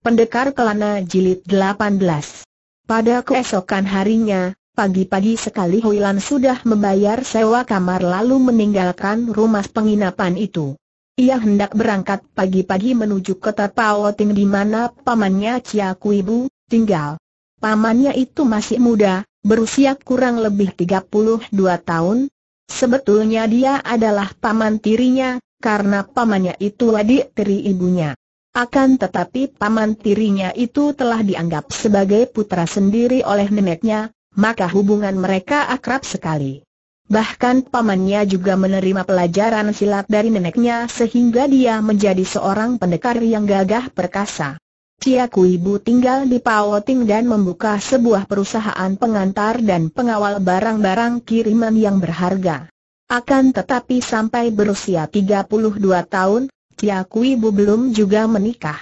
Pendekar Kelana Jilid 18 Pada keesokan harinya, pagi-pagi sekali Hoilan sudah membayar sewa kamar lalu meninggalkan rumah penginapan itu. Ia hendak berangkat pagi-pagi menuju kota Ting di mana pamannya Chia Bu tinggal. Pamannya itu masih muda, berusia kurang lebih 32 tahun. Sebetulnya dia adalah paman tirinya, karena pamannya itu adik tiri ibunya. Akan tetapi paman tirinya itu telah dianggap sebagai putra sendiri oleh neneknya, maka hubungan mereka akrab sekali. Bahkan pamannya juga menerima pelajaran silat dari neneknya sehingga dia menjadi seorang pendekar yang gagah perkasa. Cia Ibu tinggal di Pawoting dan membuka sebuah perusahaan pengantar dan pengawal barang-barang kiriman yang berharga. Akan tetapi sampai berusia 32 tahun, Kiaku Ibu belum juga menikah.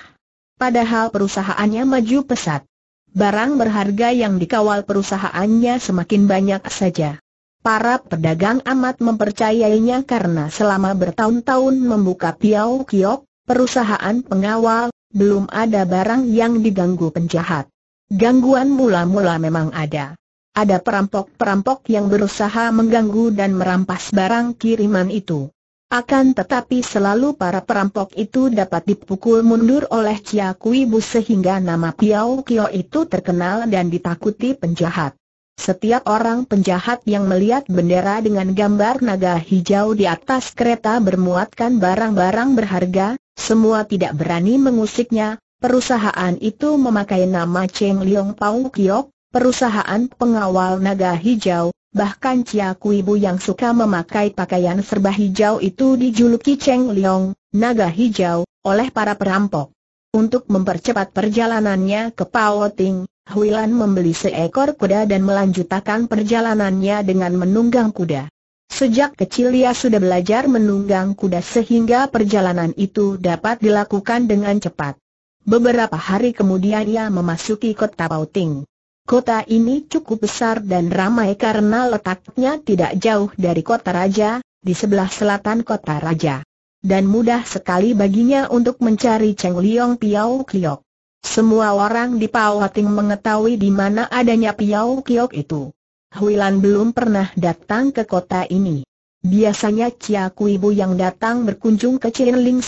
Padahal perusahaannya maju pesat. Barang berharga yang dikawal perusahaannya semakin banyak saja. Para pedagang amat mempercayainya karena selama bertahun-tahun membuka Piau Kiok, perusahaan pengawal, belum ada barang yang diganggu penjahat. Gangguan mula-mula memang ada. Ada perampok-perampok yang berusaha mengganggu dan merampas barang kiriman itu. Akan tetapi selalu para perampok itu dapat dipukul mundur oleh Chia Kui Bu sehingga nama Piao Kio itu terkenal dan ditakuti penjahat. Setiap orang penjahat yang melihat bendera dengan gambar naga hijau di atas kereta bermuatkan barang-barang berharga, semua tidak berani mengusiknya. Perusahaan itu memakai nama Cheng Liong Pau Kiok, perusahaan pengawal naga hijau, Bahkan Cia Kuibu yang suka memakai pakaian serba hijau itu dijuluki Cheng Liong, naga hijau, oleh para perampok. Untuk mempercepat perjalanannya ke Pawoting, Huilan membeli seekor kuda dan melanjutkan perjalanannya dengan menunggang kuda. Sejak kecil ia sudah belajar menunggang kuda sehingga perjalanan itu dapat dilakukan dengan cepat. Beberapa hari kemudian ia memasuki kota Ting. Kota ini cukup besar dan ramai karena letaknya tidak jauh dari kota raja, di sebelah selatan kota raja. Dan mudah sekali baginya untuk mencari Cheng Liong Piao Kliok. Semua orang di Pawating mengetahui di mana adanya Piao Kliok itu. Huilan belum pernah datang ke kota ini. Biasanya Cia Kuibu yang datang berkunjung ke Chin Ling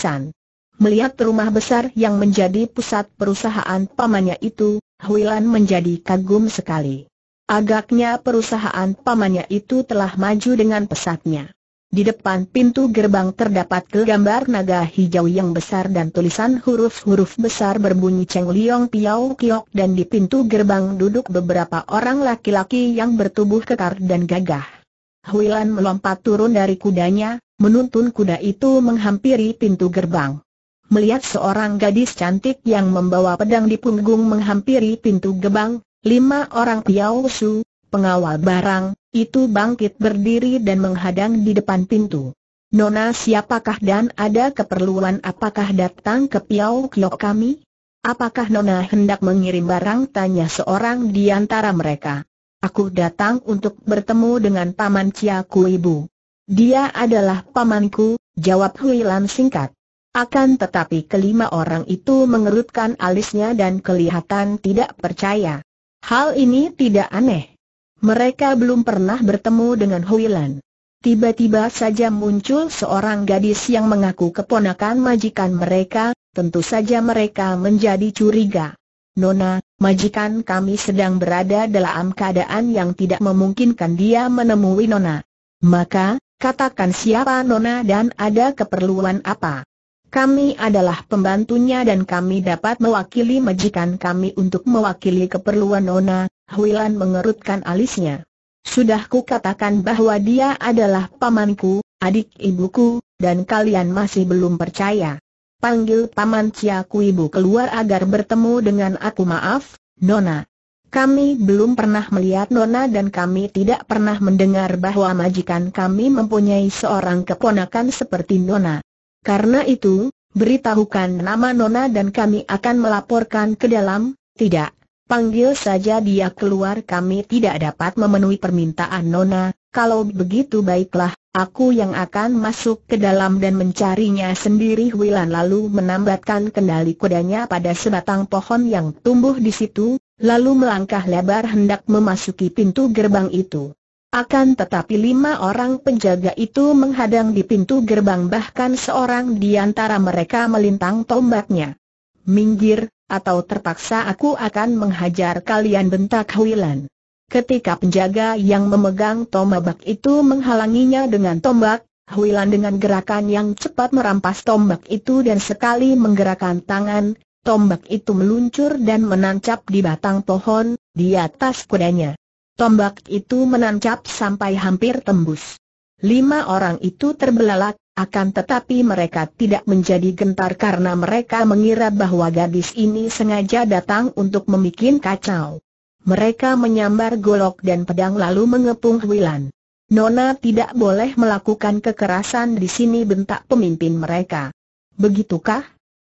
Melihat rumah besar yang menjadi pusat perusahaan pamannya itu, Huilan menjadi kagum sekali. Agaknya perusahaan pamannya itu telah maju dengan pesatnya. Di depan pintu gerbang terdapat gambar naga hijau yang besar dan tulisan huruf-huruf besar berbunyi Cheng Liong Piao Kiok dan di pintu gerbang duduk beberapa orang laki-laki yang bertubuh kekar dan gagah. Huilan melompat turun dari kudanya, menuntun kuda itu menghampiri pintu gerbang melihat seorang gadis cantik yang membawa pedang di punggung menghampiri pintu gebang, lima orang Piao Su, pengawal barang, itu bangkit berdiri dan menghadang di depan pintu. Nona siapakah dan ada keperluan apakah datang ke Piao Kiok kami? Apakah Nona hendak mengirim barang tanya seorang di antara mereka. Aku datang untuk bertemu dengan Paman Ciaku Ibu. Dia adalah pamanku, jawab Hui Lan singkat. Akan tetapi kelima orang itu mengerutkan alisnya dan kelihatan tidak percaya. Hal ini tidak aneh. Mereka belum pernah bertemu dengan Huilan. Tiba-tiba saja muncul seorang gadis yang mengaku keponakan majikan mereka, tentu saja mereka menjadi curiga. Nona, majikan kami sedang berada dalam keadaan yang tidak memungkinkan dia menemui Nona. Maka, katakan siapa Nona dan ada keperluan apa. Kami adalah pembantunya dan kami dapat mewakili majikan kami untuk mewakili keperluan Nona, Huilan mengerutkan alisnya. Sudah ku katakan bahwa dia adalah pamanku, adik ibuku, dan kalian masih belum percaya. Panggil paman ku ibu keluar agar bertemu dengan aku maaf, Nona. Kami belum pernah melihat Nona dan kami tidak pernah mendengar bahwa majikan kami mempunyai seorang keponakan seperti Nona. Karena itu, beritahukan nama Nona dan kami akan melaporkan ke dalam, tidak. Panggil saja dia keluar kami tidak dapat memenuhi permintaan Nona, kalau begitu baiklah, aku yang akan masuk ke dalam dan mencarinya sendiri Wilan lalu menambatkan kendali kudanya pada sebatang pohon yang tumbuh di situ, lalu melangkah lebar hendak memasuki pintu gerbang itu. Akan tetapi lima orang penjaga itu menghadang di pintu gerbang bahkan seorang di antara mereka melintang tombaknya. Minggir, atau terpaksa aku akan menghajar kalian bentak Huilan. Ketika penjaga yang memegang tombak itu menghalanginya dengan tombak, Huilan dengan gerakan yang cepat merampas tombak itu dan sekali menggerakkan tangan, tombak itu meluncur dan menancap di batang pohon, di atas kudanya. Tombak itu menancap sampai hampir tembus. Lima orang itu terbelalak, akan tetapi mereka tidak menjadi gentar karena mereka mengira bahwa gadis ini sengaja datang untuk membuat kacau. Mereka menyambar golok dan pedang lalu mengepung Huilan. Nona tidak boleh melakukan kekerasan di sini bentak pemimpin mereka. Begitukah?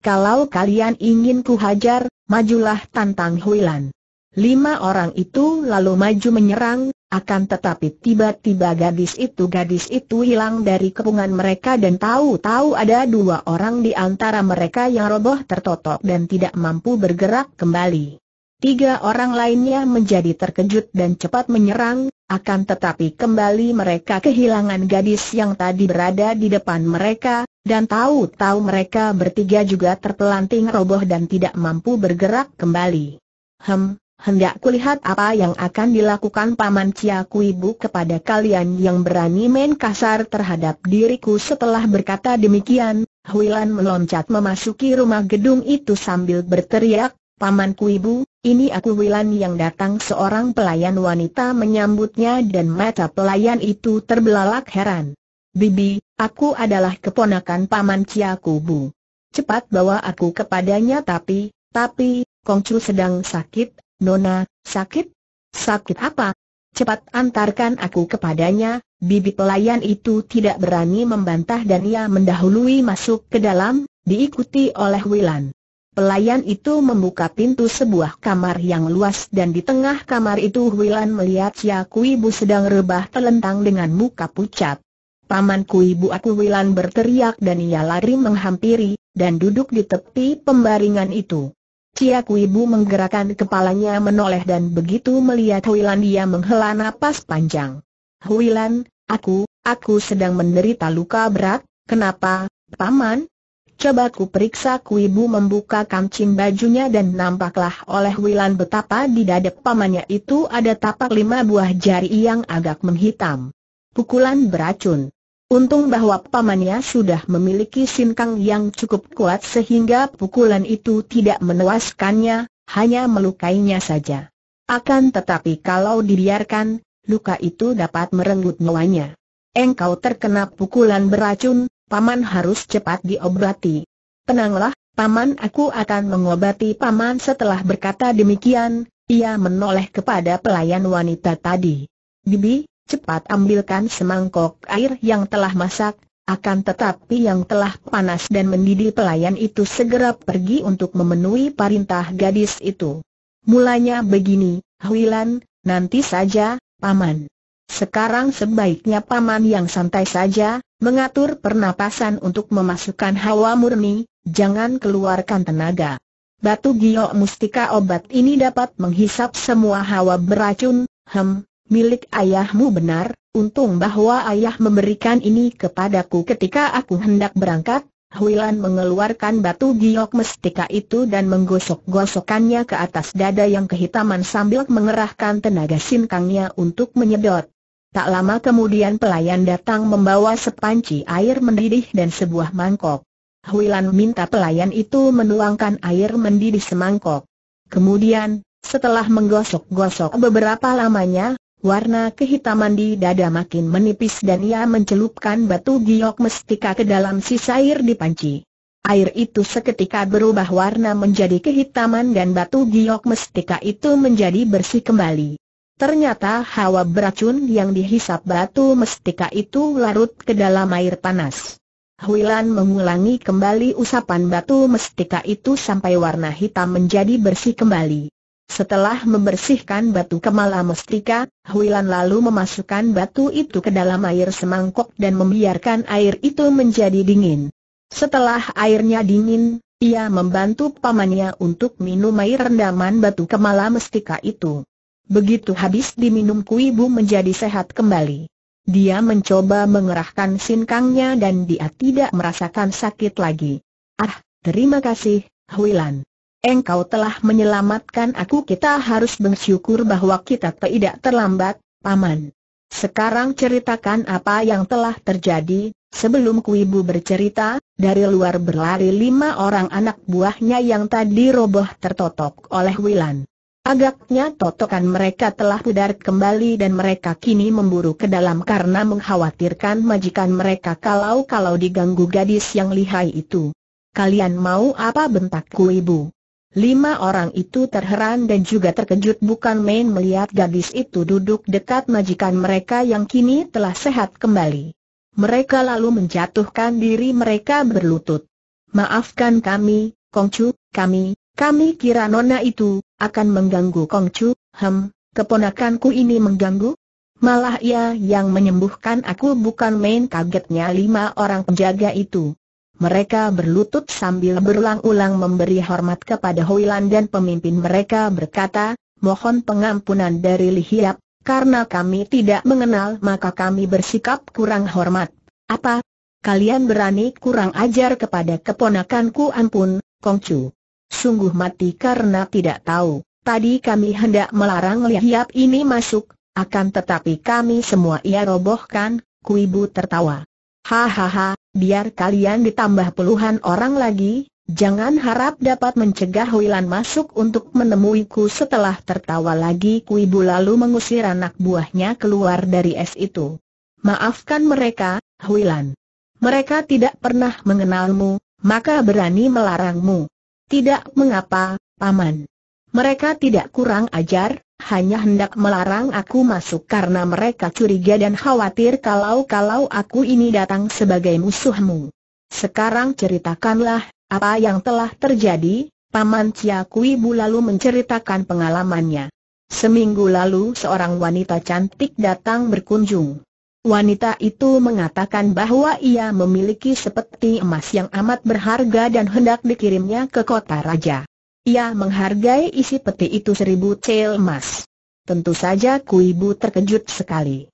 Kalau kalian ingin kuhajar, majulah tantang Huilan. Lima orang itu lalu maju menyerang, akan tetapi tiba-tiba gadis itu gadis itu hilang dari kepungan mereka dan tahu-tahu ada dua orang di antara mereka yang roboh tertotok dan tidak mampu bergerak kembali. Tiga orang lainnya menjadi terkejut dan cepat menyerang, akan tetapi kembali mereka kehilangan gadis yang tadi berada di depan mereka, dan tahu-tahu mereka bertiga juga terpelanting roboh dan tidak mampu bergerak kembali. Hem, hendak kulihat apa yang akan dilakukan Paman Cia Kuibu kepada kalian yang berani main kasar terhadap diriku setelah berkata demikian, Huilan meloncat memasuki rumah gedung itu sambil berteriak, Paman Kuibu, ini aku Huilan yang datang seorang pelayan wanita menyambutnya dan mata pelayan itu terbelalak heran. Bibi, aku adalah keponakan Paman Cia Bu. Cepat bawa aku kepadanya tapi, tapi, Kongcu sedang sakit, Nona, sakit? Sakit apa? Cepat antarkan aku kepadanya, bibi pelayan itu tidak berani membantah dan ia mendahului masuk ke dalam, diikuti oleh Wilan. Pelayan itu membuka pintu sebuah kamar yang luas dan di tengah kamar itu Wilan melihat siaku Kuibu sedang rebah telentang dengan muka pucat. Paman Kuibu aku Wilan berteriak dan ia lari menghampiri, dan duduk di tepi pembaringan itu. Cia Kuibu menggerakkan kepalanya menoleh dan begitu melihat Huilan dia menghela napas panjang. Huilan, aku, aku sedang menderita luka berat, kenapa, paman? Coba ku periksa Kuibu membuka kancing bajunya dan nampaklah oleh Huilan betapa di dada pamannya itu ada tapak lima buah jari yang agak menghitam. Pukulan beracun. Untung bahwa pamannya sudah memiliki sinkang yang cukup kuat sehingga pukulan itu tidak menewaskannya, hanya melukainya saja. Akan tetapi kalau dibiarkan, luka itu dapat merenggut nyawanya. Engkau terkena pukulan beracun, paman harus cepat diobati. Tenanglah, paman aku akan mengobati paman setelah berkata demikian, ia menoleh kepada pelayan wanita tadi. Bibi, cepat ambilkan semangkok air yang telah masak, akan tetapi yang telah panas dan mendidih pelayan itu segera pergi untuk memenuhi perintah gadis itu. Mulanya begini, Huilan, nanti saja, Paman. Sekarang sebaiknya Paman yang santai saja, mengatur pernapasan untuk memasukkan hawa murni, jangan keluarkan tenaga. Batu giok mustika obat ini dapat menghisap semua hawa beracun, hem, milik ayahmu benar, untung bahwa ayah memberikan ini kepadaku ketika aku hendak berangkat, Huilan mengeluarkan batu giok mestika itu dan menggosok gosokkannya ke atas dada yang kehitaman sambil mengerahkan tenaga sinkangnya untuk menyedot. Tak lama kemudian pelayan datang membawa sepanci air mendidih dan sebuah mangkok. Huilan minta pelayan itu menuangkan air mendidih semangkok. Kemudian, setelah menggosok-gosok beberapa lamanya, warna kehitaman di dada makin menipis dan ia mencelupkan batu giok mestika ke dalam sisa air di panci. Air itu seketika berubah warna menjadi kehitaman dan batu giok mestika itu menjadi bersih kembali. Ternyata hawa beracun yang dihisap batu mestika itu larut ke dalam air panas. Huilan mengulangi kembali usapan batu mestika itu sampai warna hitam menjadi bersih kembali. Setelah membersihkan batu kemala mestika, Huilan lalu memasukkan batu itu ke dalam air semangkok dan membiarkan air itu menjadi dingin. Setelah airnya dingin, ia membantu pamannya untuk minum air rendaman batu kemala mestika itu. Begitu habis diminum Kuibu menjadi sehat kembali. Dia mencoba mengerahkan sinkangnya dan dia tidak merasakan sakit lagi. Ah, terima kasih, Huilan engkau telah menyelamatkan aku kita harus bersyukur bahwa kita tidak terlambat, Paman. Sekarang ceritakan apa yang telah terjadi, sebelum kuibu bercerita, dari luar berlari lima orang anak buahnya yang tadi roboh tertotok oleh Wilan. Agaknya totokan mereka telah pudar kembali dan mereka kini memburu ke dalam karena mengkhawatirkan majikan mereka kalau-kalau diganggu gadis yang lihai itu. Kalian mau apa bentak kuibu? Lima orang itu terheran dan juga terkejut bukan main melihat gadis itu duduk dekat majikan mereka yang kini telah sehat kembali. Mereka lalu menjatuhkan diri mereka berlutut. Maafkan kami, Kongcu, kami, kami kira nona itu, akan mengganggu Kongcu, hem, keponakanku ini mengganggu? Malah ia yang menyembuhkan aku bukan main kagetnya lima orang penjaga itu. Mereka berlutut sambil berulang-ulang memberi hormat kepada Hoilan dan pemimpin mereka berkata, mohon pengampunan dari Lihiap, karena kami tidak mengenal maka kami bersikap kurang hormat. Apa? Kalian berani kurang ajar kepada keponakanku ampun, Kongcu. Sungguh mati karena tidak tahu. Tadi kami hendak melarang Lihiap ini masuk, akan tetapi kami semua ia robohkan, Kuibu tertawa. Hahaha, biar kalian ditambah puluhan orang lagi, jangan harap dapat mencegah Huilan masuk untuk menemuiku setelah tertawa lagi Kuibu lalu mengusir anak buahnya keluar dari es itu. Maafkan mereka, Huilan. Mereka tidak pernah mengenalmu, maka berani melarangmu. Tidak mengapa, Paman. Mereka tidak kurang ajar, hanya hendak melarang aku masuk karena mereka curiga dan khawatir kalau-kalau aku ini datang sebagai musuhmu. Sekarang ceritakanlah, apa yang telah terjadi, Paman Kui Bu lalu menceritakan pengalamannya. Seminggu lalu seorang wanita cantik datang berkunjung. Wanita itu mengatakan bahwa ia memiliki sepeti emas yang amat berharga dan hendak dikirimnya ke kota raja. Ia menghargai isi peti itu seribu cel emas. Tentu saja Kuibu terkejut sekali.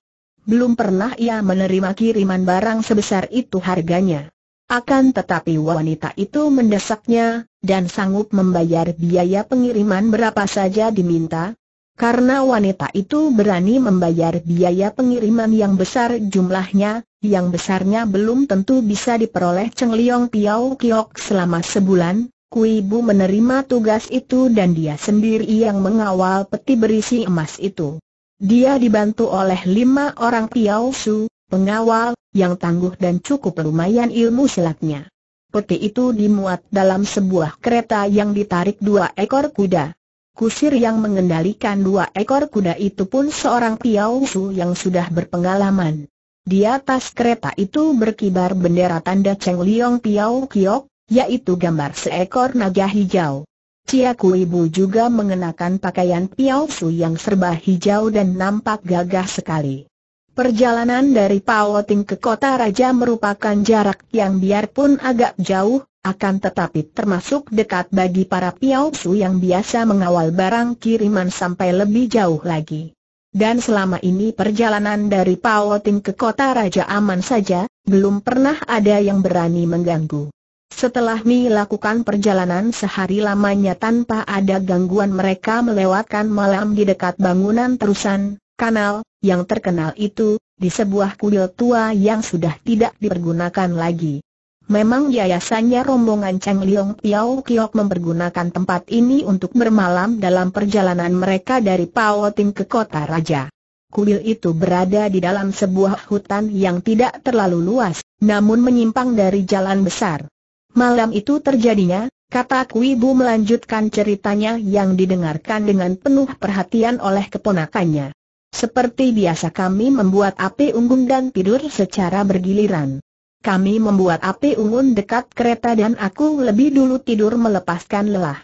Belum pernah ia menerima kiriman barang sebesar itu harganya. Akan tetapi wanita itu mendesaknya, dan sanggup membayar biaya pengiriman berapa saja diminta. Karena wanita itu berani membayar biaya pengiriman yang besar jumlahnya, yang besarnya belum tentu bisa diperoleh Cheng Liong Piao Kiok selama sebulan, Kui Bu menerima tugas itu dan dia sendiri yang mengawal peti berisi emas itu. Dia dibantu oleh lima orang Piao Su, pengawal, yang tangguh dan cukup lumayan ilmu silatnya. Peti itu dimuat dalam sebuah kereta yang ditarik dua ekor kuda. Kusir yang mengendalikan dua ekor kuda itu pun seorang Piao Su yang sudah berpengalaman. Di atas kereta itu berkibar bendera tanda Cheng Liong Piao Kiok, yaitu gambar seekor naga hijau. Cia Kui Bu juga mengenakan pakaian Piao yang serba hijau dan nampak gagah sekali. Perjalanan dari Pawoting ke kota raja merupakan jarak yang biarpun agak jauh, akan tetapi termasuk dekat bagi para Piao yang biasa mengawal barang kiriman sampai lebih jauh lagi. Dan selama ini perjalanan dari Pawoting ke kota raja aman saja, belum pernah ada yang berani mengganggu. Setelah melakukan perjalanan sehari lamanya tanpa ada gangguan mereka melewatkan malam di dekat bangunan terusan, kanal, yang terkenal itu, di sebuah kuil tua yang sudah tidak dipergunakan lagi. Memang yayasannya rombongan Chang Liong Piao Kiok mempergunakan tempat ini untuk bermalam dalam perjalanan mereka dari Pao Ting ke kota raja. Kuil itu berada di dalam sebuah hutan yang tidak terlalu luas, namun menyimpang dari jalan besar. Malam itu terjadinya, kata Kuibu melanjutkan ceritanya yang didengarkan dengan penuh perhatian oleh keponakannya. Seperti biasa kami membuat api unggun dan tidur secara bergiliran. Kami membuat api unggun dekat kereta dan aku lebih dulu tidur melepaskan lelah.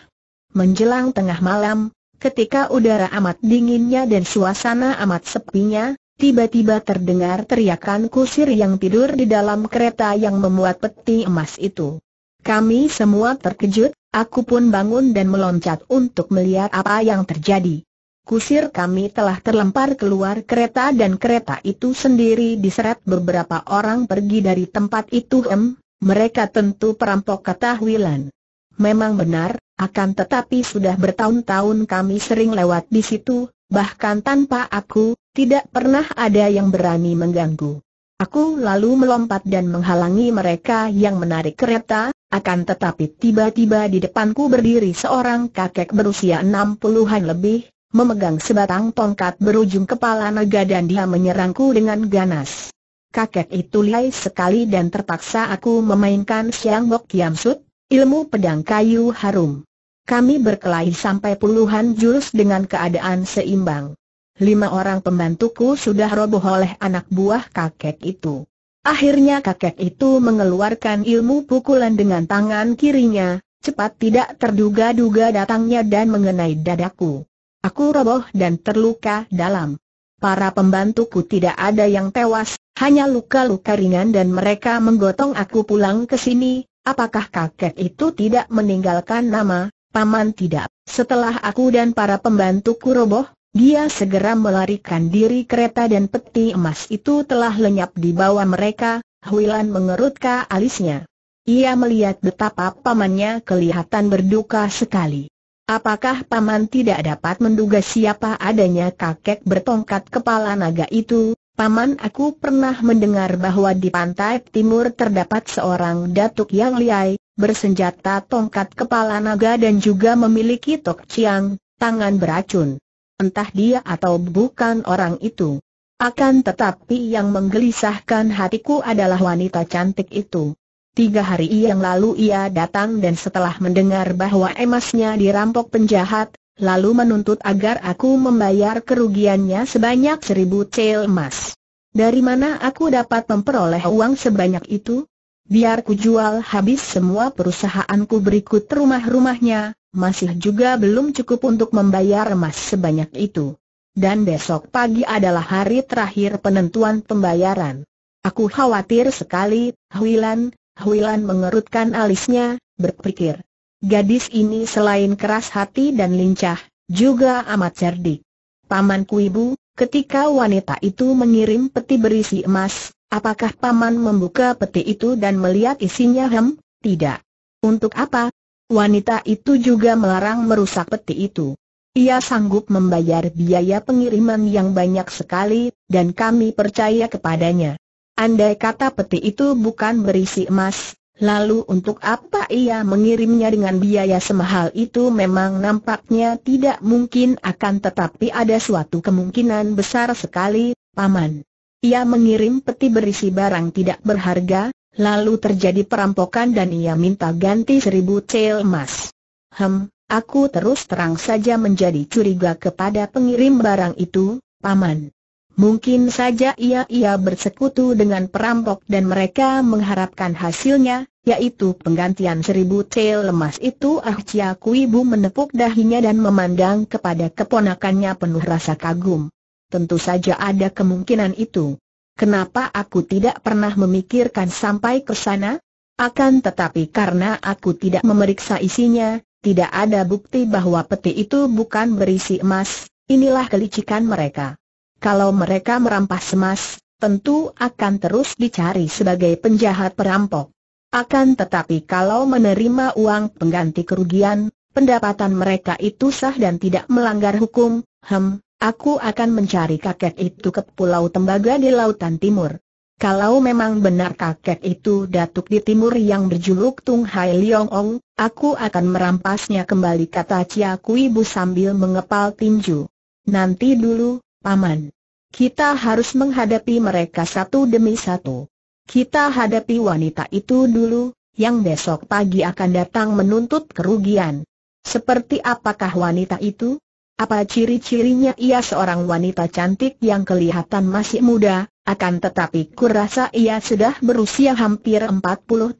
Menjelang tengah malam, ketika udara amat dinginnya dan suasana amat sepinya, Tiba-tiba terdengar teriakan kusir yang tidur di dalam kereta yang memuat peti emas itu. Kami semua terkejut, aku pun bangun dan meloncat untuk melihat apa yang terjadi. Kusir kami telah terlempar keluar kereta dan kereta itu sendiri diseret beberapa orang pergi dari tempat itu em, mereka tentu perampok kata Wilan. Memang benar, akan tetapi sudah bertahun-tahun kami sering lewat di situ, bahkan tanpa aku, tidak pernah ada yang berani mengganggu. Aku lalu melompat dan menghalangi mereka yang menarik kereta, akan tetapi tiba-tiba di depanku berdiri seorang kakek berusia enam puluhan lebih, memegang sebatang tongkat berujung kepala naga dan dia menyerangku dengan ganas. Kakek itu lihai sekali dan terpaksa aku memainkan siang bok kiam sut, ilmu pedang kayu harum. Kami berkelahi sampai puluhan jurus dengan keadaan seimbang lima orang pembantuku sudah roboh oleh anak buah kakek itu. Akhirnya kakek itu mengeluarkan ilmu pukulan dengan tangan kirinya, cepat tidak terduga-duga datangnya dan mengenai dadaku. Aku roboh dan terluka dalam. Para pembantuku tidak ada yang tewas, hanya luka-luka ringan dan mereka menggotong aku pulang ke sini. Apakah kakek itu tidak meninggalkan nama, paman tidak? Setelah aku dan para pembantuku roboh, dia segera melarikan diri kereta dan peti emas itu telah lenyap di bawah mereka, Huilan mengerutkan alisnya. Ia melihat betapa pamannya kelihatan berduka sekali. Apakah paman tidak dapat menduga siapa adanya kakek bertongkat kepala naga itu? Paman aku pernah mendengar bahwa di pantai timur terdapat seorang datuk yang liai, bersenjata tongkat kepala naga dan juga memiliki tok ciang, tangan beracun entah dia atau bukan orang itu. Akan tetapi yang menggelisahkan hatiku adalah wanita cantik itu. Tiga hari yang lalu ia datang dan setelah mendengar bahwa emasnya dirampok penjahat, lalu menuntut agar aku membayar kerugiannya sebanyak seribu cel emas. Dari mana aku dapat memperoleh uang sebanyak itu? biar ku jual habis semua perusahaanku berikut rumah-rumahnya, masih juga belum cukup untuk membayar emas sebanyak itu. Dan besok pagi adalah hari terakhir penentuan pembayaran. Aku khawatir sekali, Huilan, Huilan mengerutkan alisnya, berpikir. Gadis ini selain keras hati dan lincah, juga amat cerdik. Pamanku ibu, ketika wanita itu mengirim peti berisi emas, Apakah paman membuka peti itu dan melihat isinya hem? Tidak. Untuk apa? Wanita itu juga melarang merusak peti itu. Ia sanggup membayar biaya pengiriman yang banyak sekali, dan kami percaya kepadanya. Andai kata peti itu bukan berisi emas, lalu untuk apa ia mengirimnya dengan biaya semahal itu memang nampaknya tidak mungkin akan tetapi ada suatu kemungkinan besar sekali, Paman. Ia mengirim peti berisi barang tidak berharga, lalu terjadi perampokan dan ia minta ganti seribu cel emas. Hem, aku terus terang saja menjadi curiga kepada pengirim barang itu, Paman. Mungkin saja ia-ia bersekutu dengan perampok dan mereka mengharapkan hasilnya, yaitu penggantian seribu cel lemas itu Ah Chia Kui Bu menepuk dahinya dan memandang kepada keponakannya penuh rasa kagum tentu saja ada kemungkinan itu. Kenapa aku tidak pernah memikirkan sampai ke sana? Akan tetapi karena aku tidak memeriksa isinya, tidak ada bukti bahwa peti itu bukan berisi emas, inilah kelicikan mereka. Kalau mereka merampas emas, tentu akan terus dicari sebagai penjahat perampok. Akan tetapi kalau menerima uang pengganti kerugian, pendapatan mereka itu sah dan tidak melanggar hukum, hem, Aku akan mencari kakek itu ke Pulau Tembaga di Lautan Timur. Kalau memang benar kakek itu datuk di timur yang berjuluk Tung Hai Liong Ong, aku akan merampasnya kembali kata Cia Kui Bu sambil mengepal tinju. Nanti dulu, Paman. Kita harus menghadapi mereka satu demi satu. Kita hadapi wanita itu dulu, yang besok pagi akan datang menuntut kerugian. Seperti apakah wanita itu? Apa ciri-cirinya ia seorang wanita cantik yang kelihatan masih muda, akan tetapi kurasa ia sudah berusia hampir 40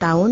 tahun.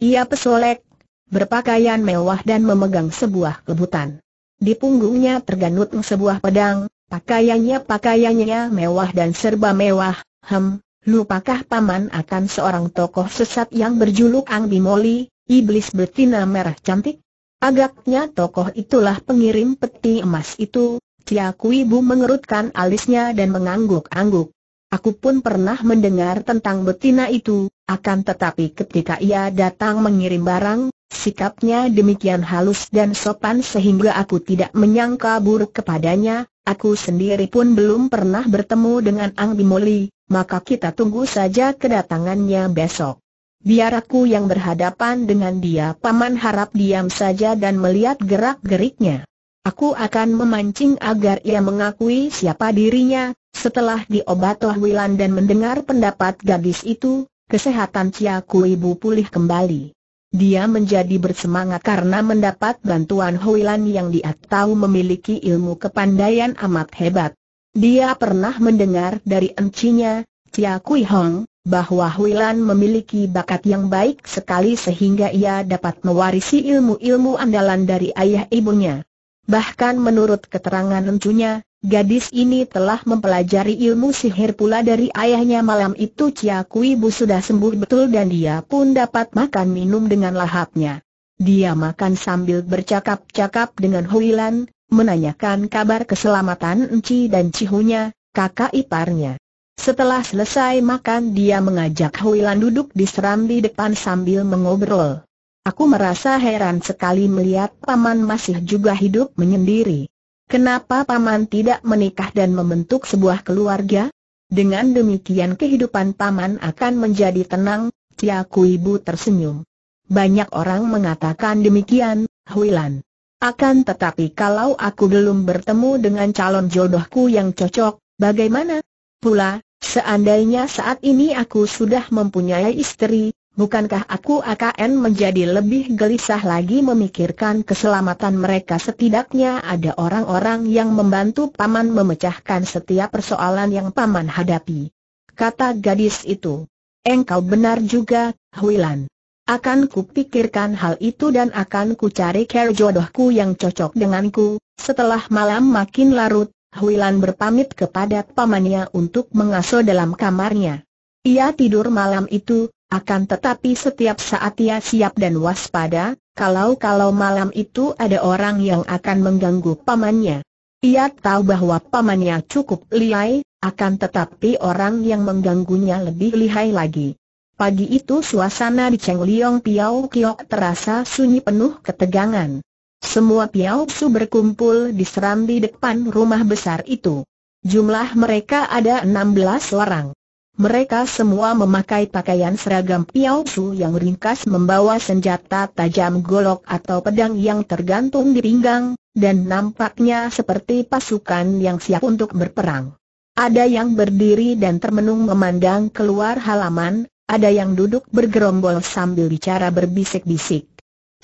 Ia pesolek, berpakaian mewah dan memegang sebuah kebutan. Di punggungnya terganut sebuah pedang, pakaiannya pakaiannya mewah dan serba mewah, hem, lupakah paman akan seorang tokoh sesat yang berjuluk Ang Bimoli, iblis betina merah cantik? Agaknya tokoh itulah pengirim peti emas itu, Siaku Ibu mengerutkan alisnya dan mengangguk-angguk. Aku pun pernah mendengar tentang betina itu, akan tetapi ketika ia datang mengirim barang, sikapnya demikian halus dan sopan sehingga aku tidak menyangka buruk kepadanya, aku sendiri pun belum pernah bertemu dengan Ang Bimoli, maka kita tunggu saja kedatangannya besok biar aku yang berhadapan dengan dia Paman harap diam saja dan melihat gerak-geriknya Aku akan memancing agar ia mengakui siapa dirinya Setelah diobat Wilan dan mendengar pendapat gadis itu Kesehatan Cia Kui Bu pulih kembali dia menjadi bersemangat karena mendapat bantuan Hoilan yang dia tahu memiliki ilmu kepandaian amat hebat. Dia pernah mendengar dari encinya, Cia Kui Hong, bahwa Huilan memiliki bakat yang baik sekali sehingga ia dapat mewarisi ilmu-ilmu andalan dari ayah ibunya. Bahkan menurut keterangan lencunya, gadis ini telah mempelajari ilmu sihir pula dari ayahnya malam itu Cia Kui Bu sudah sembuh betul dan dia pun dapat makan minum dengan lahapnya. Dia makan sambil bercakap-cakap dengan Huilan, menanyakan kabar keselamatan Enci dan Cihunya, kakak iparnya. Setelah selesai makan dia mengajak Huilan duduk di serambi depan sambil mengobrol. Aku merasa heran sekali melihat Paman masih juga hidup menyendiri. Kenapa Paman tidak menikah dan membentuk sebuah keluarga? Dengan demikian kehidupan Paman akan menjadi tenang, Siaku Ibu tersenyum. Banyak orang mengatakan demikian, Huilan. Akan tetapi kalau aku belum bertemu dengan calon jodohku yang cocok, bagaimana? Pula, Seandainya saat ini aku sudah mempunyai istri, bukankah aku akan menjadi lebih gelisah lagi memikirkan keselamatan mereka setidaknya ada orang-orang yang membantu paman memecahkan setiap persoalan yang paman hadapi. Kata gadis itu. Engkau benar juga, Huilan. Akan kupikirkan hal itu dan akan ku cari jodohku yang cocok denganku. Setelah malam makin larut, Huilan berpamit kepada pamannya untuk mengasuh dalam kamarnya. Ia tidur malam itu, akan tetapi setiap saat ia siap dan waspada, kalau-kalau malam itu ada orang yang akan mengganggu pamannya. Ia tahu bahwa pamannya cukup lihai, akan tetapi orang yang mengganggunya lebih lihai lagi. Pagi itu suasana di Cheng Liong Piao Kiok terasa sunyi penuh ketegangan. Semua Piaopsu berkumpul di serambi depan rumah besar itu. Jumlah mereka ada 16 orang. Mereka semua memakai pakaian seragam Piaosu yang ringkas membawa senjata tajam golok atau pedang yang tergantung di pinggang, dan nampaknya seperti pasukan yang siap untuk berperang. Ada yang berdiri dan termenung memandang keluar halaman, ada yang duduk bergerombol sambil bicara berbisik-bisik.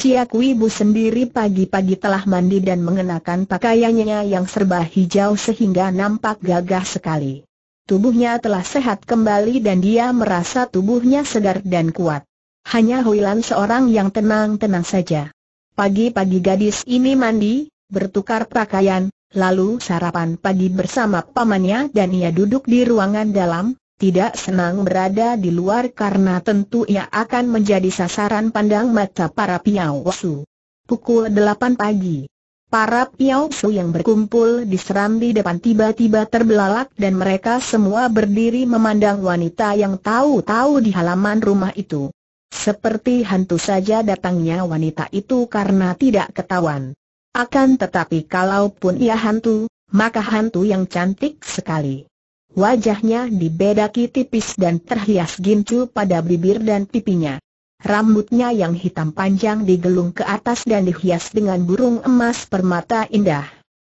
Cia sendiri pagi-pagi telah mandi dan mengenakan pakaiannya yang serba hijau sehingga nampak gagah sekali. Tubuhnya telah sehat kembali dan dia merasa tubuhnya segar dan kuat. Hanya Huilan seorang yang tenang-tenang saja. Pagi-pagi gadis ini mandi, bertukar pakaian, lalu sarapan pagi bersama pamannya dan ia duduk di ruangan dalam, tidak senang berada di luar karena tentu ia akan menjadi sasaran pandang mata para su. Pukul 8 pagi. Para su yang berkumpul di serambi depan tiba-tiba terbelalak dan mereka semua berdiri memandang wanita yang tahu-tahu di halaman rumah itu. Seperti hantu saja datangnya wanita itu karena tidak ketahuan. Akan tetapi kalaupun ia hantu, maka hantu yang cantik sekali. Wajahnya dibedaki tipis dan terhias gincu pada bibir dan pipinya. Rambutnya yang hitam panjang digelung ke atas dan dihias dengan burung emas permata indah.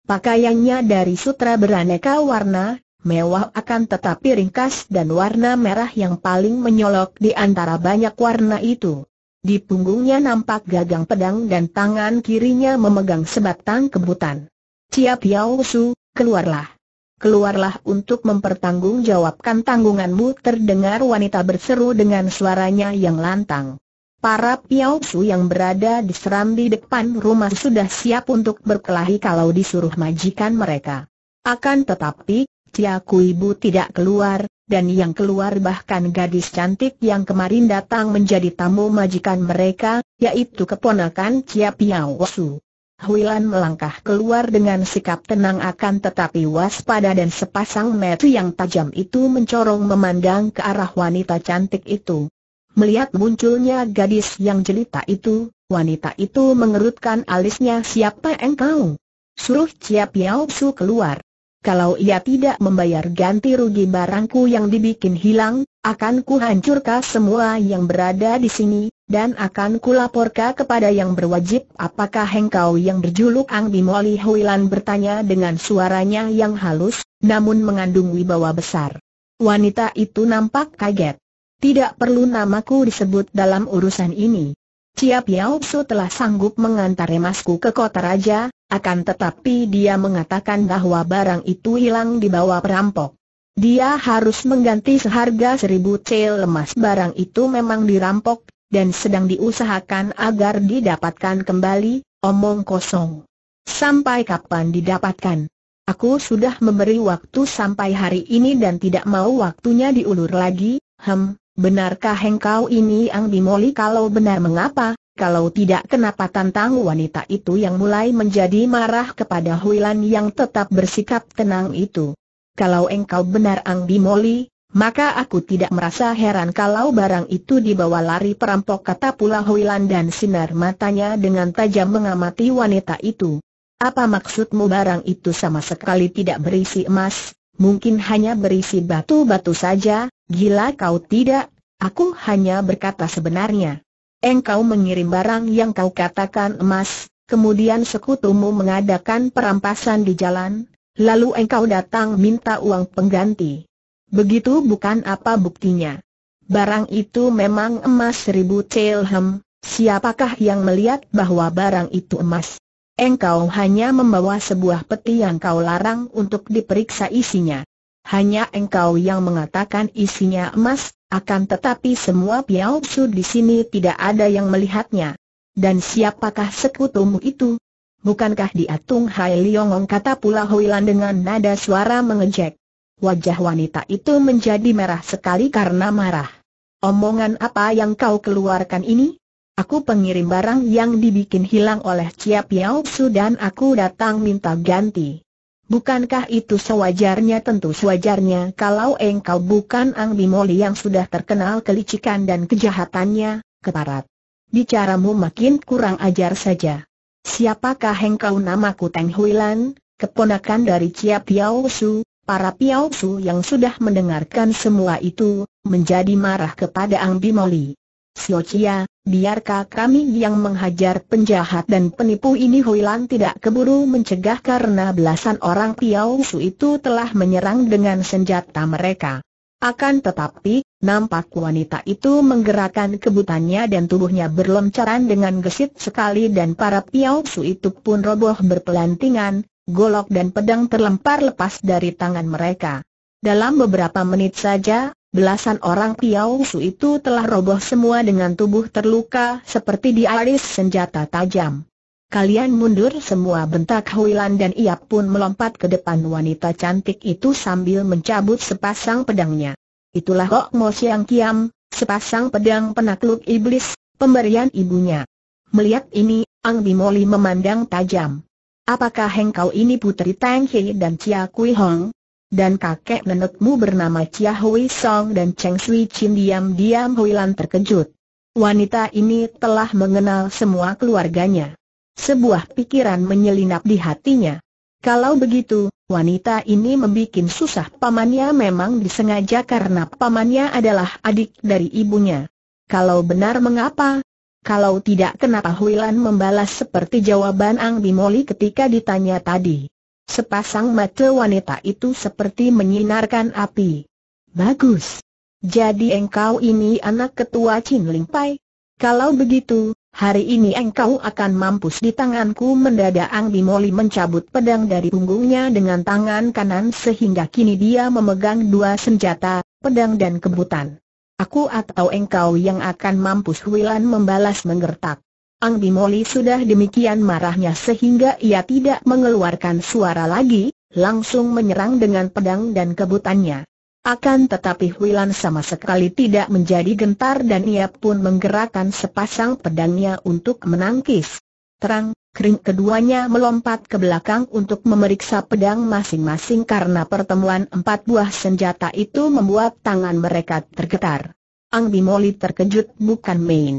Pakaiannya dari sutra beraneka warna, mewah akan tetapi ringkas dan warna merah yang paling menyolok di antara banyak warna itu. Di punggungnya nampak gagang pedang dan tangan kirinya memegang sebatang kebutan. Ciap Piao Su, keluarlah keluarlah untuk mempertanggungjawabkan tanggunganmu terdengar wanita berseru dengan suaranya yang lantang. Para piausu yang berada di serambi depan rumah sudah siap untuk berkelahi kalau disuruh majikan mereka. Akan tetapi, Ciaku Ibu tidak keluar, dan yang keluar bahkan gadis cantik yang kemarin datang menjadi tamu majikan mereka, yaitu keponakan Cia Piausu. Huilan melangkah keluar dengan sikap tenang akan tetapi waspada dan sepasang mata yang tajam itu mencorong memandang ke arah wanita cantik itu. Melihat munculnya gadis yang jelita itu, wanita itu mengerutkan alisnya siapa engkau? Suruh Chia Piao Su keluar. Kalau ia tidak membayar ganti rugi barangku yang dibikin hilang, akan kuhancurkan semua yang berada di sini, dan akan kulaporkan kepada yang berwajib. Apakah hengkau yang berjuluk Ang Bimoli Huilan bertanya dengan suaranya yang halus, namun mengandung wibawa besar. Wanita itu nampak kaget. Tidak perlu namaku disebut dalam urusan ini. Cia Yau Su telah sanggup mengantar emasku ke kota raja, akan tetapi dia mengatakan bahwa barang itu hilang di bawah perampok. Dia harus mengganti seharga seribu cel emas barang itu memang dirampok, dan sedang diusahakan agar didapatkan kembali, omong kosong. Sampai kapan didapatkan? Aku sudah memberi waktu sampai hari ini dan tidak mau waktunya diulur lagi, hem, benarkah engkau ini Ang Bimoli kalau benar mengapa, kalau tidak kenapa tantang wanita itu yang mulai menjadi marah kepada Huilan yang tetap bersikap tenang itu. Kalau engkau benar Ang Bimoli, maka aku tidak merasa heran kalau barang itu dibawa lari perampok kata pula Huilan dan sinar matanya dengan tajam mengamati wanita itu. Apa maksudmu barang itu sama sekali tidak berisi emas, mungkin hanya berisi batu-batu saja, gila kau tidak, aku hanya berkata sebenarnya. Engkau mengirim barang yang kau katakan emas, kemudian sekutumu mengadakan perampasan di jalan, lalu engkau datang minta uang pengganti. Begitu bukan apa buktinya. Barang itu memang emas seribu telhem, siapakah yang melihat bahwa barang itu emas? Engkau hanya membawa sebuah peti yang kau larang untuk diperiksa isinya. Hanya engkau yang mengatakan isinya emas, akan tetapi semua piautsu di sini tidak ada yang melihatnya. Dan siapakah sekutumu itu? Bukankah diatung Hai Liongong kata pula Huilan dengan nada suara mengejek. Wajah wanita itu menjadi merah sekali karena marah. Omongan apa yang kau keluarkan ini? Aku pengirim barang yang dibikin hilang oleh Cia Piao Su dan aku datang minta ganti. Bukankah itu sewajarnya tentu sewajarnya kalau engkau bukan Ang Bimoli yang sudah terkenal kelicikan dan kejahatannya, keparat. Bicaramu makin kurang ajar saja. Siapakah engkau namaku Teng Huilan, keponakan dari Cia Piao Su, Para Piao Su yang sudah mendengarkan semua itu, menjadi marah kepada Ang Bimoli. Sio Chia, biarkah kami yang menghajar penjahat dan penipu ini Huilan tidak keburu mencegah karena belasan orang Piao Su itu telah menyerang dengan senjata mereka. Akan tetapi, nampak wanita itu menggerakkan kebutannya dan tubuhnya berlomcaran dengan gesit sekali dan para Piao Su itu pun roboh berpelantingan, golok dan pedang terlempar lepas dari tangan mereka. Dalam beberapa menit saja, belasan orang Piao Su itu telah roboh semua dengan tubuh terluka seperti diaris senjata tajam. Kalian mundur semua bentak Huilan dan ia pun melompat ke depan wanita cantik itu sambil mencabut sepasang pedangnya. Itulah Hok Mo Siang Kiam, sepasang pedang penakluk iblis, pemberian ibunya. Melihat ini, Ang Bimoli memandang tajam. Apakah engkau ini putri Tang Hei dan Chia Kui Hong? Dan kakek nenekmu bernama Chia Hui Song dan Cheng Sui Chin diam-diam Hui Lan terkejut. Wanita ini telah mengenal semua keluarganya. Sebuah pikiran menyelinap di hatinya. Kalau begitu, wanita ini membuat susah pamannya memang disengaja karena pamannya adalah adik dari ibunya. Kalau benar mengapa, kalau tidak kenapa Huilan membalas seperti jawaban Ang Bimoli ketika ditanya tadi. Sepasang mata wanita itu seperti menyinarkan api. Bagus. Jadi engkau ini anak ketua Chin Ling Pai? Kalau begitu, hari ini engkau akan mampus di tanganku mendadak Ang Bimoli mencabut pedang dari punggungnya dengan tangan kanan sehingga kini dia memegang dua senjata, pedang dan kebutan. Aku atau engkau yang akan mampus Wilan membalas menggertak. Ang Bimoli sudah demikian marahnya sehingga ia tidak mengeluarkan suara lagi, langsung menyerang dengan pedang dan kebutannya. Akan tetapi Wilan sama sekali tidak menjadi gentar dan ia pun menggerakkan sepasang pedangnya untuk menangkis. Terang, Kering keduanya melompat ke belakang untuk memeriksa pedang masing-masing karena pertemuan empat buah senjata itu membuat tangan mereka tergetar. Ang Bimoli terkejut bukan main.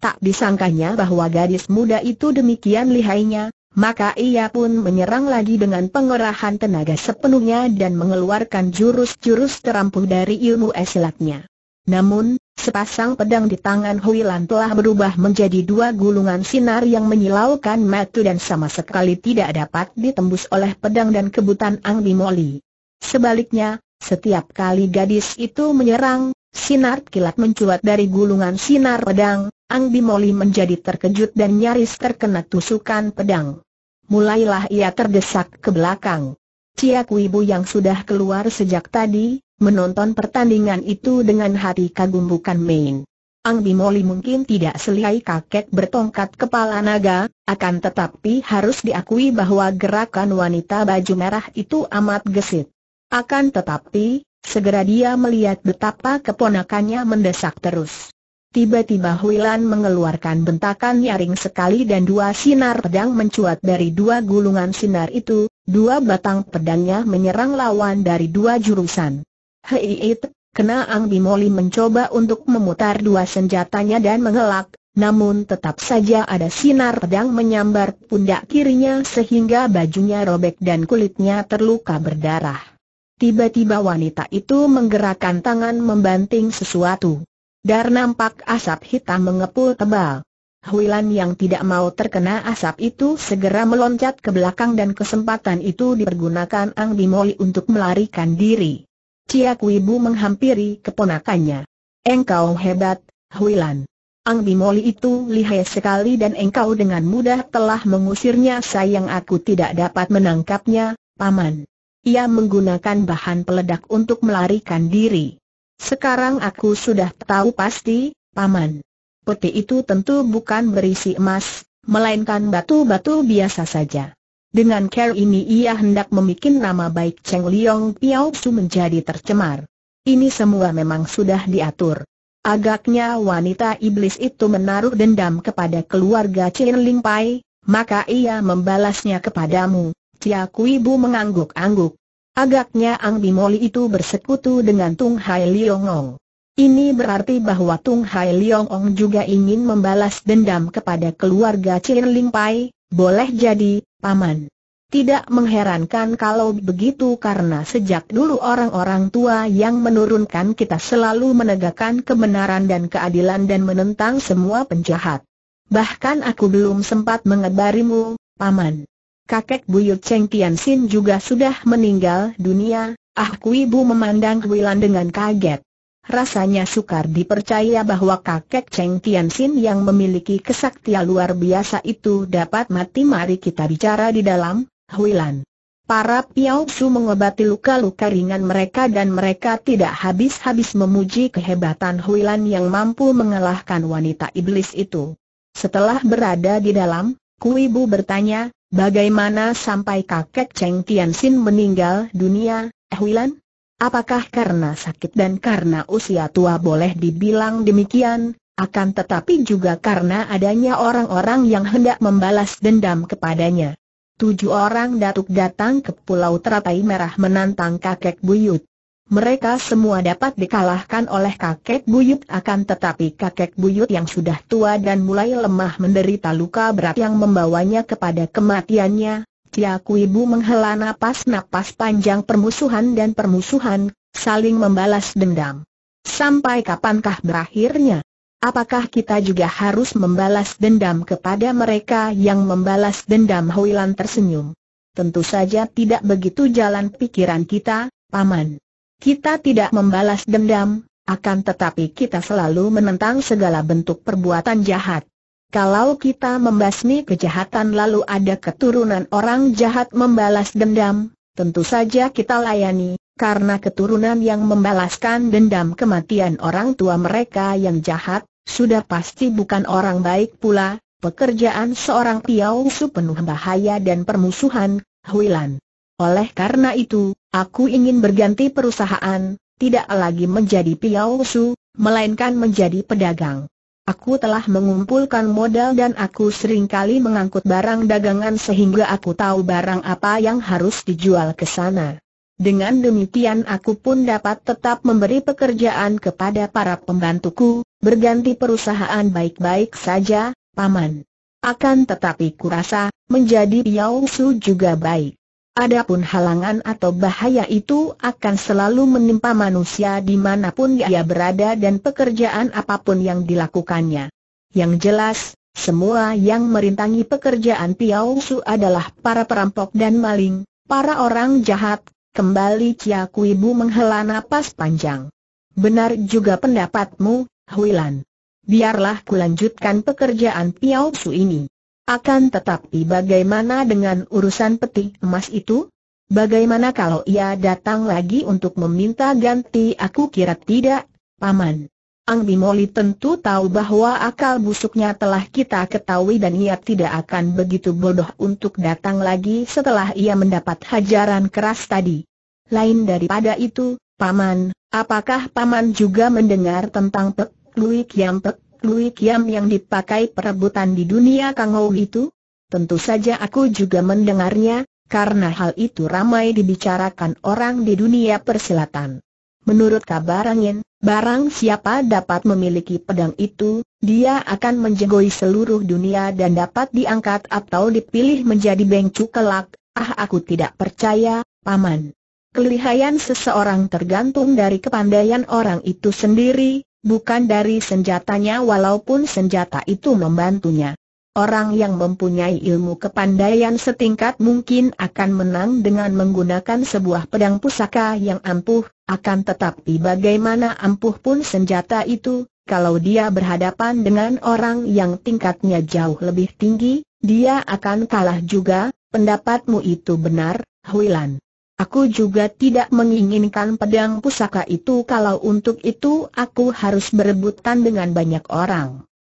Tak disangkanya bahwa gadis muda itu demikian lihainya, maka ia pun menyerang lagi dengan pengerahan tenaga sepenuhnya dan mengeluarkan jurus-jurus terampuh dari ilmu esilatnya. Namun, Sepasang pedang di tangan Huilan telah berubah menjadi dua gulungan sinar yang menyilaukan mata dan sama sekali tidak dapat ditembus oleh pedang dan kebutan Ang Bimoli. Sebaliknya, setiap kali gadis itu menyerang, sinar kilat mencuat dari gulungan sinar pedang, Ang Bimoli menjadi terkejut dan nyaris terkena tusukan pedang. Mulailah ia terdesak ke belakang. Cia Kuibu yang sudah keluar sejak tadi, menonton pertandingan itu dengan hati kagum bukan main. Ang Bimoli mungkin tidak selihai kakek bertongkat kepala naga, akan tetapi harus diakui bahwa gerakan wanita baju merah itu amat gesit. Akan tetapi, segera dia melihat betapa keponakannya mendesak terus. Tiba-tiba Huilan mengeluarkan bentakan nyaring sekali dan dua sinar pedang mencuat dari dua gulungan sinar itu, dua batang pedangnya menyerang lawan dari dua jurusan. Hei it, kena Ang Bimoli mencoba untuk memutar dua senjatanya dan mengelak, namun tetap saja ada sinar pedang menyambar pundak kirinya sehingga bajunya robek dan kulitnya terluka berdarah. Tiba-tiba wanita itu menggerakkan tangan membanting sesuatu. Dar nampak asap hitam mengepul tebal. Huilan yang tidak mau terkena asap itu segera meloncat ke belakang dan kesempatan itu dipergunakan Ang Bimoli untuk melarikan diri. Cia Kuibu menghampiri keponakannya. Engkau hebat, Huilan. Ang Bimoli itu lihai sekali dan engkau dengan mudah telah mengusirnya sayang aku tidak dapat menangkapnya, Paman. Ia menggunakan bahan peledak untuk melarikan diri. Sekarang aku sudah tahu pasti, Paman. Peti itu tentu bukan berisi emas, melainkan batu-batu biasa saja. Dengan care ini ia hendak memikin nama baik Cheng Liong Piao Su menjadi tercemar. Ini semua memang sudah diatur. Agaknya wanita iblis itu menaruh dendam kepada keluarga Chen Ling Pai, maka ia membalasnya kepadamu. Cia Kui Bu mengangguk-angguk. Agaknya Ang Bimoli itu bersekutu dengan Tung Hai Liong Ini berarti bahwa Tung Hai Liong juga ingin membalas dendam kepada keluarga Ling Pai, boleh jadi, Paman. Tidak mengherankan kalau begitu karena sejak dulu orang-orang tua yang menurunkan kita selalu menegakkan kebenaran dan keadilan dan menentang semua penjahat. Bahkan aku belum sempat mengabarimu, Paman kakek buyut Cheng Tianxin juga sudah meninggal dunia, ah Kui Bu memandang Wilan dengan kaget. Rasanya sukar dipercaya bahwa kakek Cheng Tianxin yang memiliki kesaktian luar biasa itu dapat mati mari kita bicara di dalam, Huilan. Para Piao Su mengobati luka-luka ringan mereka dan mereka tidak habis-habis memuji kehebatan Huilan yang mampu mengalahkan wanita iblis itu. Setelah berada di dalam, Kui Bu bertanya, Bagaimana sampai kakek Cheng Tianxin meninggal dunia, eh Wilan? Apakah karena sakit dan karena usia tua boleh dibilang demikian, akan tetapi juga karena adanya orang-orang yang hendak membalas dendam kepadanya. Tujuh orang datuk datang ke Pulau Teratai Merah menantang kakek Buyut mereka semua dapat dikalahkan oleh kakek buyut akan tetapi kakek buyut yang sudah tua dan mulai lemah menderita luka berat yang membawanya kepada kematiannya. Tia Kuibu menghela napas-napas panjang permusuhan dan permusuhan, saling membalas dendam. Sampai kapankah berakhirnya? Apakah kita juga harus membalas dendam kepada mereka yang membalas dendam Lan tersenyum? Tentu saja tidak begitu jalan pikiran kita, Paman. Kita tidak membalas dendam, akan tetapi kita selalu menentang segala bentuk perbuatan jahat. Kalau kita membasmi kejahatan lalu ada keturunan orang jahat membalas dendam, tentu saja kita layani, karena keturunan yang membalaskan dendam kematian orang tua mereka yang jahat, sudah pasti bukan orang baik pula, pekerjaan seorang piau penuh bahaya dan permusuhan, Huilan. Oleh karena itu, Aku ingin berganti perusahaan, tidak lagi menjadi piausu, melainkan menjadi pedagang. Aku telah mengumpulkan modal dan aku seringkali mengangkut barang dagangan sehingga aku tahu barang apa yang harus dijual ke sana. Dengan demikian aku pun dapat tetap memberi pekerjaan kepada para pembantuku, berganti perusahaan baik-baik saja, Paman. Akan tetapi kurasa, menjadi piausu juga baik. Adapun halangan atau bahaya itu akan selalu menimpa manusia dimanapun ia berada dan pekerjaan apapun yang dilakukannya. Yang jelas, semua yang merintangi pekerjaan Piao Su adalah para perampok dan maling, para orang jahat, kembali Chia Kui Bu menghela napas panjang. Benar juga pendapatmu, Huilan. Biarlah kulanjutkan pekerjaan Piao Su ini. Akan tetapi bagaimana dengan urusan peti emas itu? Bagaimana kalau ia datang lagi untuk meminta ganti aku kira tidak, Paman? Ang Bimoli tentu tahu bahwa akal busuknya telah kita ketahui dan ia tidak akan begitu bodoh untuk datang lagi setelah ia mendapat hajaran keras tadi. Lain daripada itu, Paman, apakah Paman juga mendengar tentang Pek Lui Kiam Pek Lui Kiam yang dipakai perebutan di dunia Kangou itu? Tentu saja aku juga mendengarnya, karena hal itu ramai dibicarakan orang di dunia persilatan. Menurut kabar angin, barang siapa dapat memiliki pedang itu, dia akan menjegoi seluruh dunia dan dapat diangkat atau dipilih menjadi bengcu kelak. Ah aku tidak percaya, Paman. Kelihayan seseorang tergantung dari kepandaian orang itu sendiri, bukan dari senjatanya walaupun senjata itu membantunya. Orang yang mempunyai ilmu kepandaian setingkat mungkin akan menang dengan menggunakan sebuah pedang pusaka yang ampuh, akan tetapi bagaimana ampuh pun senjata itu, kalau dia berhadapan dengan orang yang tingkatnya jauh lebih tinggi, dia akan kalah juga, pendapatmu itu benar, Huilan. Aku juga tidak menginginkan pedang pusaka itu kalau untuk itu aku harus berebutan dengan banyak orang.